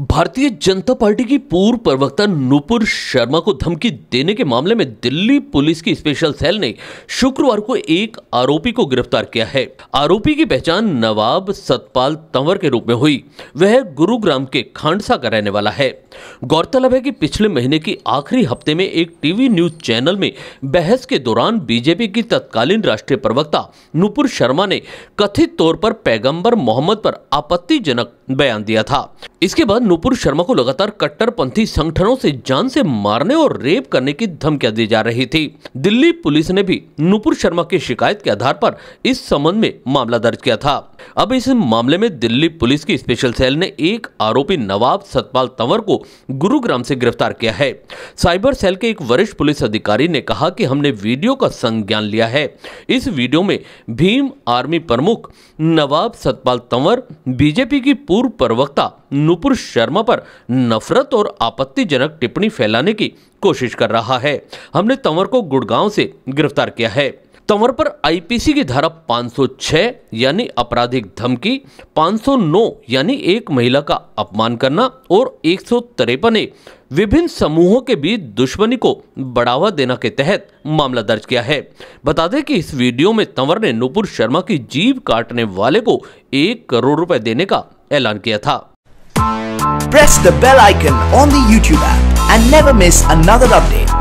भारतीय जनता पार्टी की पूर्व प्रवक्ता नुपुर शर्मा को धमकी देने के मामले में दिल्ली पुलिस की स्पेशल सेल ने शुक्रवार को एक आरोपी को गिरफ्तार किया है आरोपी की पहचान नवाब सतपाल तंवर के रूप में हुई वह गुरुग्राम के खांडसा का रहने वाला है गौरतलब है कि पिछले महीने की आखिरी हफ्ते में एक टीवी न्यूज चैनल में बहस के दौरान बीजेपी की तत्कालीन राष्ट्रीय प्रवक्ता नुपुर शर्मा ने कथित तौर पर पैगंबर मोहम्मद पर आपत्तिजनक बयान दिया था इसके बाद नुपुर शर्मा को लगातार कट्टरपंथी संगठनों से जान से मारने और रेप करने की धमकियां दी जा रही थी दिल्ली पुलिस ने भी नुपुर शर्मा की शिकायत के आधार पर इस संबंध में मामला दर्ज किया था अब इस मामले में दिल्ली पुलिस की स्पेशल सेल ने एक आरोपी नवाब सतपाल तंवर को गुरुग्राम से गिरफ्तार किया है साइबर सेल के एक वरिष्ठ पुलिस अधिकारी ने कहा कि हमने वीडियो का संज्ञान लिया है इस वीडियो में भीम आर्मी प्रमुख नवाब सतपाल तंवर बीजेपी की पूर्व प्रवक्ता नुपुर शर्मा पर नफरत और आपत्तिजनक टिप्पणी फैलाने की कोशिश कर रहा है हमने तंवर को गुड़गांव से गिरफ्तार किया है तंवर पर आईपीसी की धारा 506 यानी आपराधिक धमकी 509 यानी एक महिला का अपमान करना और एक सौ विभिन्न समूहों के बीच दुश्मनी को बढ़ावा देना के तहत मामला दर्ज किया है बता दें कि इस वीडियो में तंवर ने नुपुर शर्मा की जीव काटने वाले को एक करोड़ रुपए देने का ऐलान किया था press the bell icon on YouTube and app